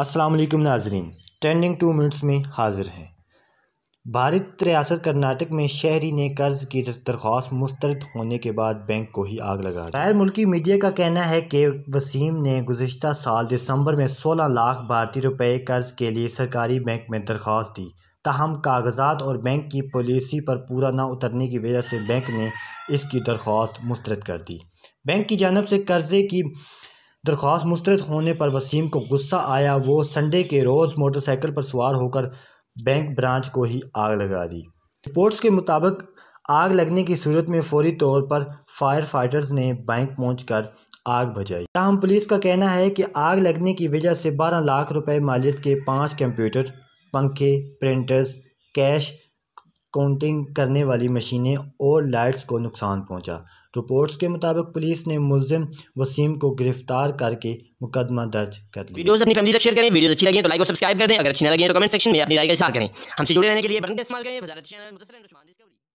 अस्सलाम नाजरीन trending two minutes में हाजिर हैं भारत रियासत कर्नाटक में शहरी ने कर्ज की दरख्वास्त मुस्तरद होने के बाद बैंक को ही आग लगा गैर मुल्की मीडिया का कहना है कि वसीम ने गुजशत साल दिसंबर में 16 लाख भारतीय रुपए कर्ज के लिए सरकारी बैंक में दरख्वास्त दी ताहम कागजात और बैंक की पॉलिसी पर पूरा ना उतरने की वजह से बैंक ने इसकी दरख्वास्त मुस्तरद कर दी बैंक की जानब से कर्जे की दरख्वास्त मुस्रद होने पर वसीम को गुस्सा आया वो संडे के रोज़ मोटरसाइकिल पर सवार होकर बैंक ब्रांच को ही आग लगा दी रिपोर्ट्स के मुताबिक आग लगने की सूरत में फौरी तौर पर फायर फाइटर्स ने बैंक पहुँच कर आग भजाई तहम पुलिस का कहना है कि आग लगने की वजह से बारह लाख रुपए मालियत के पाँच कंप्यूटर पंखे प्रिंटर्स कैश काउंटिंग करने वाली मशीनें और लाइट्स को नुकसान पहुंचा रिपोर्ट्स के मुताबिक पुलिस ने मुलजिम वसीम को गिरफ्तार करके मुकदमा दर्ज कर लिया वीडियोस अपनी फैमिली तक शेयर करें वीडियो अच्छी लगी तो लाइक और सब्सक्राइब कर दें अगर अच्छी लगे तो कमेंट सेक्शन में अपनी राय करें हमसे जुड़े रहने के लिए बटन इस्तेमाल करें